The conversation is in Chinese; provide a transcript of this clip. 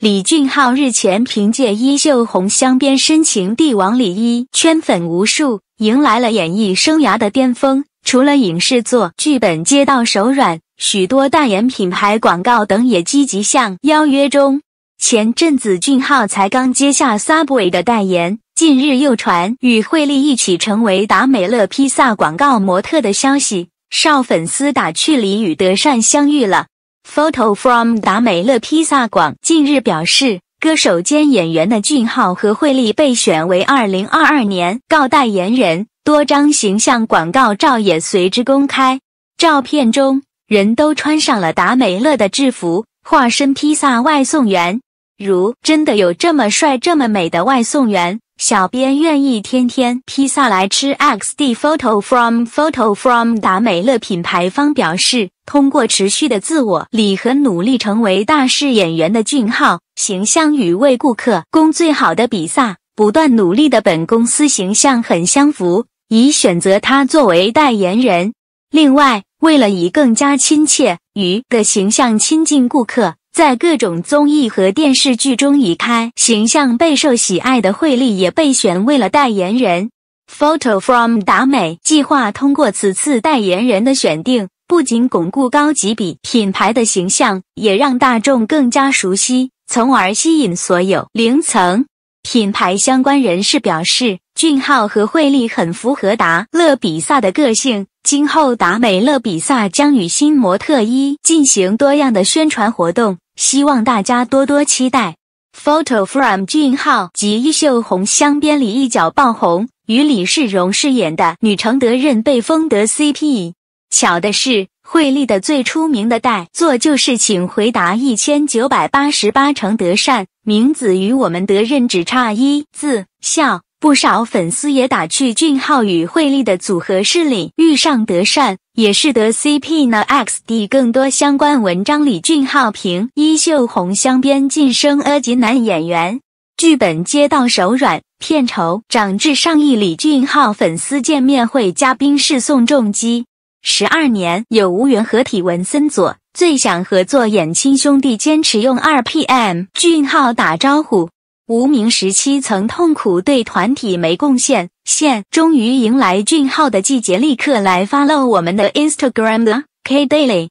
李俊昊日前凭借《衣袖红镶边》深情帝王李一圈粉无数，迎来了演艺生涯的巅峰。除了影视作，剧本接到手软，许多代言品牌广告等也积极向邀约中。前阵子俊昊才刚接下 Subway 的代言，近日又传与惠利一起成为达美乐披萨广告模特的消息。少粉丝打趣李与德善相遇了。Photo from 达美乐披萨广近日表示，歌手兼演员的俊浩和惠利被选为2022年告代言人，多张形象广告照也随之公开。照片中，人都穿上了达美乐的制服，化身披萨外送员。如真的有这么帅、这么美的外送员，小编愿意天天披萨来吃。X D Photo from Photo from 达美乐品牌方表示，通过持续的自我礼和努力，成为大势演员的俊浩形象与为顾客供最好的比萨不断努力的本公司形象很相符，以选择他作为代言人。另外，为了以更加亲切与的形象亲近顾客。在各种综艺和电视剧中，移开形象备受喜爱的惠利也被选为了代言人。Photo from 达美计划通过此次代言人的选定，不仅巩固高级比品牌的形象，也让大众更加熟悉，从而吸引所有。零层品牌相关人士表示，俊浩和惠利很符合达勒比萨的个性。今后达美乐比萨将与新模特一进行多样的宣传活动。希望大家多多期待。Photo from 俊浩及衣秀红镶边里一角爆红，与李世荣饰演的女承德任被封得 CP。巧的是，惠利的最出名的代做就是《请回答一千九百八十八》，承德善名字与我们德任只差一字，笑。不少粉丝也打趣俊昊与惠利的组合是“领遇上德善也是得 CP 呢。X D 更多相关文章：李俊昊凭《衣袖红镶边》晋升 A 级男演员，剧本接到手软，片酬涨至上亿。李俊昊粉丝见面会嘉宾是宋仲基，十二年有无缘合体文森佐，最想合作演亲兄弟，坚持用 2PM 俊昊打招呼。无名时期曾痛苦，对团体没贡献，现终于迎来俊昊的季节，立刻来发 w 我们的 Instagram 的 K Daily。